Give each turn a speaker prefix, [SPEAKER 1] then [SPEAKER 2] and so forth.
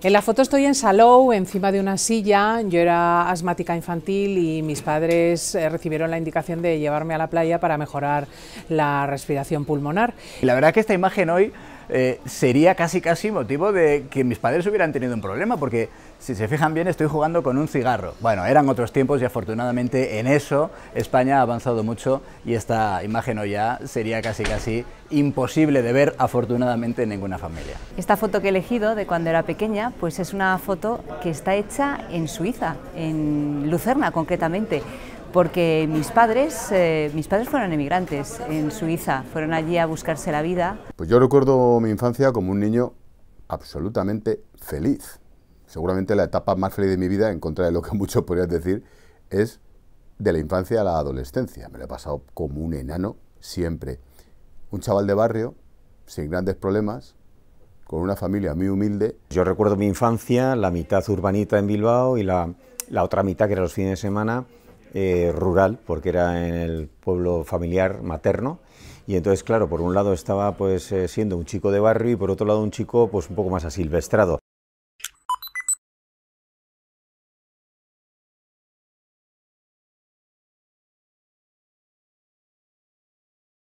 [SPEAKER 1] En la foto estoy en Salou, encima de una silla. Yo era asmática infantil y mis padres eh, recibieron la indicación de llevarme a la playa para mejorar la respiración pulmonar.
[SPEAKER 2] la verdad que esta imagen hoy eh, sería casi casi motivo de que mis padres hubieran tenido un problema, porque si se fijan bien estoy jugando con un cigarro. Bueno, eran otros tiempos y afortunadamente en eso España ha avanzado mucho y esta imagen hoy ya sería casi casi imposible de ver afortunadamente en ninguna familia.
[SPEAKER 3] Esta foto que he elegido de cuando era pequeña, pues es una foto que está hecha en Suiza, en Lucerna concretamente porque mis padres, eh, mis padres fueron emigrantes en Suiza, fueron allí a buscarse la vida.
[SPEAKER 4] Pues yo recuerdo mi infancia como un niño absolutamente feliz. Seguramente la etapa más feliz de mi vida, en contra de lo que muchos podrían decir, es de la infancia a la adolescencia. Me lo he pasado como un enano siempre. Un chaval de barrio, sin grandes problemas, con una familia muy humilde. Yo recuerdo mi
[SPEAKER 5] infancia, la mitad urbanita en Bilbao y la, la otra mitad que era los fines de semana eh, rural, porque era en el pueblo familiar materno. Y entonces, claro, por un lado estaba pues eh, siendo un chico de barrio y por otro lado un chico pues un poco más asilvestrado.